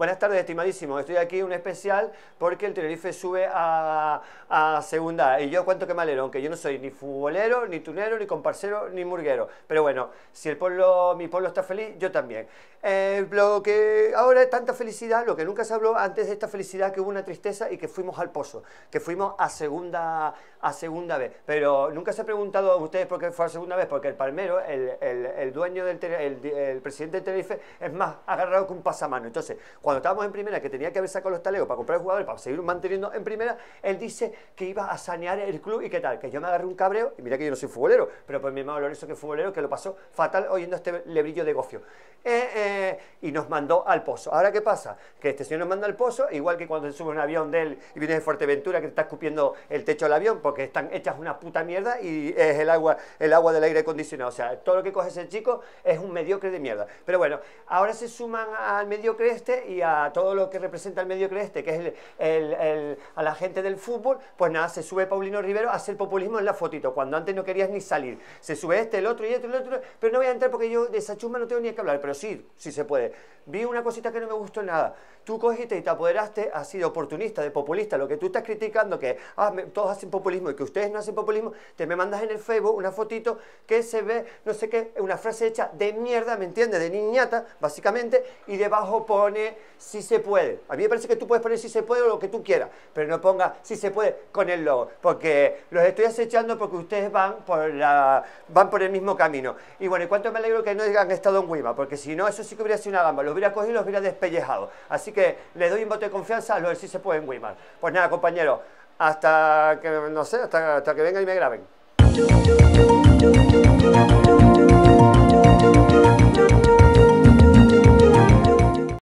Buenas tardes, estimadísimos. Estoy aquí en un especial porque el Tenerife sube a, segunda. Y yo cuento que malero, aunque yo no soy ni futbolero, ni tunero, ni comparsero, ni murguero. Pero bueno, si el pueblo, mi pueblo está feliz, yo también. Eh, lo que ahora es tanta felicidad, lo que nunca se habló antes de esta felicidad, que hubo una tristeza y que fuimos al pozo, que fuimos a segunda, a segunda vez. Pero nunca se ha preguntado a ustedes por qué fue a segunda vez, porque el palmero, el, dueño del el, presidente del Tenerife, es más agarrado que un pasamano. Entonces, cuando estábamos en primera, que tenía que haber sacado los talegos para comprar jugadores, para seguir manteniendo en primera, él dice que iba a sanear el club y qué tal, que yo me agarré un cabreo, y mira que yo no soy futbolero, pero pues mi hermano Lorenzo que es futbolero, que lo pasó fatal oyendo este lebrillo de gofio. Eh, eh, y nos mandó al pozo. Ahora, ¿qué pasa? Que este señor nos manda al pozo, igual que cuando se sube un avión de él y viene de Fuerteventura, que te está escupiendo el techo del avión, porque están hechas una puta mierda y es el agua, el agua del aire acondicionado. O sea, todo lo que coge ese chico es un mediocre de mierda. Pero bueno, ahora se suman al mediocre este y a todo lo que representa el medio creste, que es el, a la gente del fútbol, pues nada, se sube Paulino Rivero hace el populismo en la fotito, cuando antes no querías ni salir. Se sube este, el otro y este, el otro, pero no voy a entrar porque yo de esa chusma no tengo ni que hablar, pero sí, sí se puede. Vi una cosita que no me gustó nada. Tú cogiste y te apoderaste, has sido oportunista, de populista, lo que tú estás criticando, que ah, todos hacen populismo y que ustedes no hacen populismo, te me mandas en el Facebook una fotito que se ve, no sé qué, una frase hecha de mierda, ¿me entiendes? De niñata, básicamente, y debajo pone si se puede. A mí me parece que tú puedes poner si se puede o lo que tú quieras, pero no ponga si se puede con el logo, porque los estoy acechando porque ustedes van por, la, van por el mismo camino. Y bueno, y cuánto me alegro que no hayan estado en Wima, porque si no, eso sí que hubiera sido una gamba, los hubiera cogido y los hubiera despellejado. Así que le doy un voto de confianza a los si se puede en Wima. Pues nada, compañeros, hasta que, no sé, hasta, hasta que vengan y me graben.